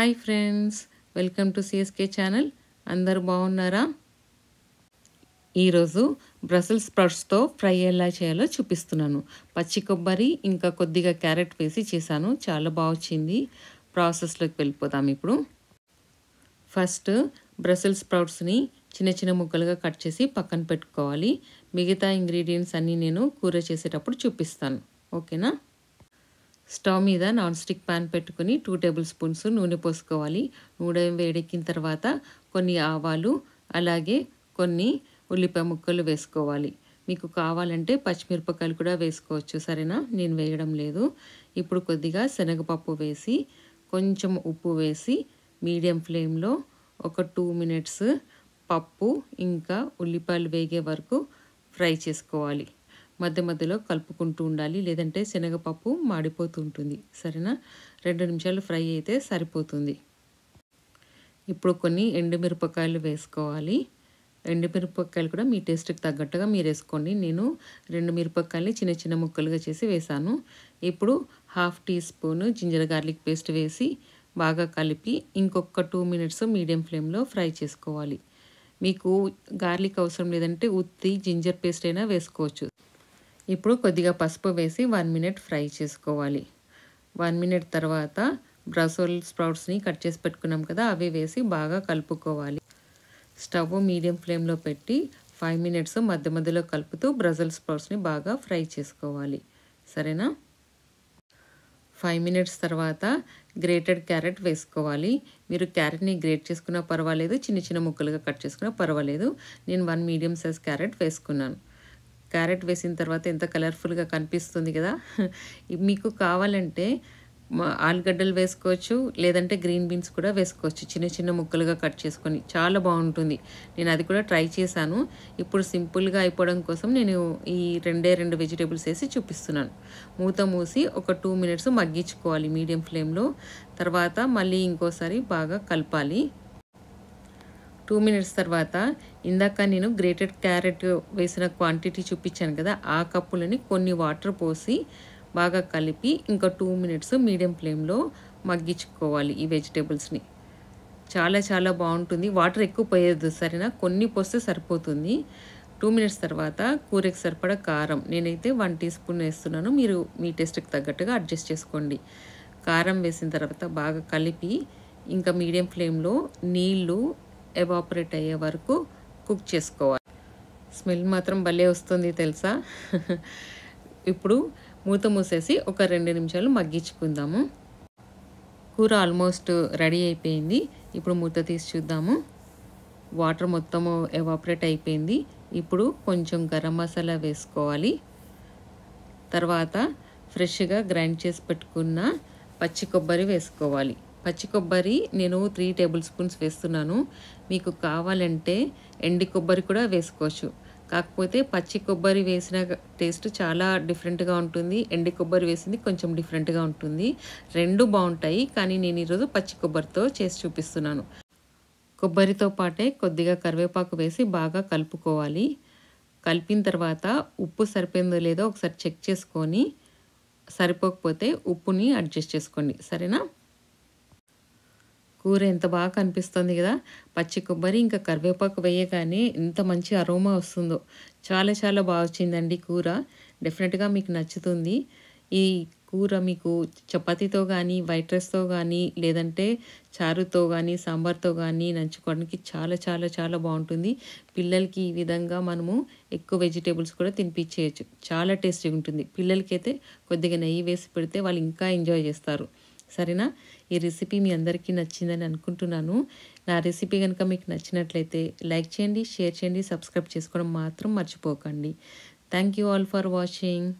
hi friends welcome to CSK channel అందరు బాగున్నారా ఈరోజు బ్రసల్స్ స్ప్రట్స్తో ఫ్రై ఎలా చేయాలో చూపిస్తున్నాను పచ్చి కొబ్బరి ఇంకా కొద్దిగా క్యారెట్ వేసి చేశాను చాలా బాగా వచ్చింది ప్రాసెస్లోకి వెళ్ళిపోతాం ఇప్పుడు ఫస్ట్ బ్రసల్ స్ప్రౌట్స్ని చిన్న చిన్న ముక్కలుగా కట్ చేసి పక్కన పెట్టుకోవాలి మిగతా ఇంగ్రీడియంట్స్ అన్నీ నేను కూర చేసేటప్పుడు చూపిస్తాను ఓకేనా స్టవ్ మీద నాన్ స్టిక్ పాన్ పెట్టుకుని టూ టేబుల్ స్పూన్స్ నూనె పోసుకోవాలి నూనె వేడెక్కిన తర్వాత కొన్ని ఆవాలు అలాగే కొన్ని ఉల్లిపాయ ముక్కలు వేసుకోవాలి మీకు కావాలంటే పచ్చిమిరపకాయలు కూడా వేసుకోవచ్చు సరేనా నేను వేయడం లేదు ఇప్పుడు కొద్దిగా శనగపప్పు వేసి కొంచెం ఉప్పు వేసి మీడియం ఫ్లేమ్లో ఒక టూ మినిట్స్ పప్పు ఇంకా ఉల్లిపాయలు వేగే వరకు ఫ్రై చేసుకోవాలి మధ్య మధ్యలో కలుపుకుంటూ ఉండాలి లేదంటే శనగపప్పు మాడిపోతూ ఉంటుంది సరేనా రెండు నిమిషాలు ఫ్రై అయితే సరిపోతుంది ఇప్పుడు కొన్ని ఎండుమిరపకాయలు వేసుకోవాలి ఎండుమిరపకాయలు కూడా మీ టేస్ట్కి తగ్గట్టుగా మీరు వేసుకోండి నేను రెండు మిరపకాయలు చిన్న చిన్న ముక్కలుగా చేసి వేసాను ఇప్పుడు half teaspoon ginger garlic paste వేసి బాగా కలిపి ఇంకొక టూ మినిట్స్ మీడియం ఫ్లేమ్లో ఫ్రై చేసుకోవాలి మీకు గార్లిక్ అవసరం లేదంటే ఉత్తి జింజర్ పేస్ట్ అయినా వేసుకోవచ్చు ఇప్పుడు కొద్దిగా పసుపు వేసి వన్ మినిట్ ఫ్రై చేసుకోవాలి వన్ మినిట్ తర్వాత బ్రసోల్ స్ప్రౌట్స్ని కట్ చేసి పెట్టుకున్నాం కదా అవి వేసి బాగా కలుపుకోవాలి స్టవ్ మీడియం ఫ్లేమ్లో పెట్టి ఫైవ్ మినిట్స్ మధ్య మధ్యలో కలుపుతూ బ్రజల్ స్ప్రౌట్స్ని బాగా ఫ్రై చేసుకోవాలి సరేనా ఫైవ్ మినిట్స్ తర్వాత గ్రేటెడ్ క్యారెట్ వేసుకోవాలి మీరు క్యారెట్ని గ్రేట్ చేసుకున్నా పర్వాలేదు చిన్న చిన్న ముక్కలుగా కట్ చేసుకున్నా పర్వాలేదు నేను వన్ మీడియం సైజ్ క్యారెట్ వేసుకున్నాను క్యారెట్ వేసిన తర్వాత ఎంత కలర్ఫుల్గా కనిపిస్తుంది కదా మీకు కావాలంటే ఆలుగడ్డలు వేసుకోవచ్చు లేదంటే గ్రీన్ బీన్స్ కూడా వేసుకోవచ్చు చిన్న చిన్న ముక్కలుగా కట్ చేసుకొని చాలా బాగుంటుంది నేను అది కూడా ట్రై చేశాను ఇప్పుడు సింపుల్గా అయిపోవడం కోసం నేను ఈ రెండే రెండు వెజిటేబుల్స్ వేసి చూపిస్తున్నాను మూత మూసి ఒక టూ మినిట్స్ మగ్గించుకోవాలి మీడియం ఫ్లేమ్లో తర్వాత మళ్ళీ ఇంకోసారి బాగా కలపాలి టూ మినిట్స్ తర్వాత ఇందాక నేను గ్రేటెడ్ క్యారెట్ వేసిన క్వాంటిటీ చూపించాను కదా ఆ కప్పులని కొన్ని వాటర్ పోసి బాగా కలిపి ఇంకా టూ మినిట్స్ మీడియం ఫ్లేమ్లో మగ్గించుకోవాలి ఈ వెజిటేబుల్స్ని చాలా చాలా బాగుంటుంది వాటర్ ఎక్కువ పోయేది సరేనా కొన్ని పోస్తే సరిపోతుంది టూ మినిట్స్ తర్వాత కూరకు సరిపడా కారం నేనైతే వన్ టీ స్పూన్ వేస్తున్నాను మీరు మీ టేస్ట్కి తగ్గట్టుగా అడ్జస్ట్ చేసుకోండి కారం వేసిన తర్వాత బాగా కలిపి ఇంకా మీడియం ఫ్లేమ్లో నీళ్ళు ఎవాపరేట్ అయ్యే వరకు కుక్ చేసుకోవాలి స్మెల్ మాత్రం భలే వస్తుంది తెలుసా ఇప్పుడు మూత మూసేసి ఒక రెండు నిమిషాలు మగ్గించుకుందాము కూర ఆల్మోస్ట్ రెడీ అయిపోయింది ఇప్పుడు మూత తీసి చూద్దాము వాటర్ మొత్తము ఎవాపరేట్ అయిపోయింది ఇప్పుడు కొంచెం గరం మసాలా వేసుకోవాలి తర్వాత ఫ్రెష్గా గ్రైండ్ చేసి పెట్టుకున్న పచ్చి కొబ్బరి వేసుకోవాలి పచ్చి కొబ్బరి నేను త్రీ టేబుల్ స్పూన్స్ వేస్తున్నాను మీకు కావాలంటే ఎండి కొబ్బరి కూడా వేసుకోవచ్చు కాకపోతే పచ్చి కొబ్బరి వేసిన టేస్ట్ చాలా డిఫరెంట్గా ఉంటుంది ఎండి కొబ్బరి వేసింది కొంచెం డిఫరెంట్గా ఉంటుంది రెండు బాగుంటాయి కానీ నేను ఈరోజు పచ్చి కొబ్బరితో చేసి చూపిస్తున్నాను కొబ్బరితో పాటే కొద్దిగా కరివేపాకు వేసి బాగా కలుపుకోవాలి కలిపిన తర్వాత ఉప్పు సరిపోయిందో లేదో ఒకసారి చెక్ చేసుకొని సరిపోకపోతే ఉప్పుని అడ్జస్ట్ చేసుకోండి సరేనా కూర ఎంత బాగా కనిపిస్తుంది కదా పచ్చి కొబ్బరి ఇంకా కరివేపాకు వేయగానే ఎంత మంచి అరోమా వస్తుందో చాలా చాలా బాగా వచ్చిందండి కూర డెఫినెట్గా మీకు నచ్చుతుంది ఈ కూర మీకు చపాతీతో కానీ వైట్ రైస్తో కానీ లేదంటే చారుతో కానీ సాంబార్తో కానీ నంచుకోవడానికి చాలా చాలా చాలా బాగుంటుంది పిల్లలకి ఈ విధంగా మనము ఎక్కువ వెజిటేబుల్స్ కూడా తినిపించేయచ్చు చాలా టేస్టీగా ఉంటుంది పిల్లలకైతే కొద్దిగా నెయ్యి వేసి పెడితే వాళ్ళు ఇంకా ఎంజాయ్ చేస్తారు సరేనా ఈ రెసిపీ మీ అందరికీ నచ్చిందని అనుకుంటున్నాను నా రెసిపీ కనుక మీకు నచ్చినట్లయితే లైక్ చేయండి షేర్ చేయండి సబ్స్క్రైబ్ చేసుకోవడం మాత్రం మర్చిపోకండి thank you all for watching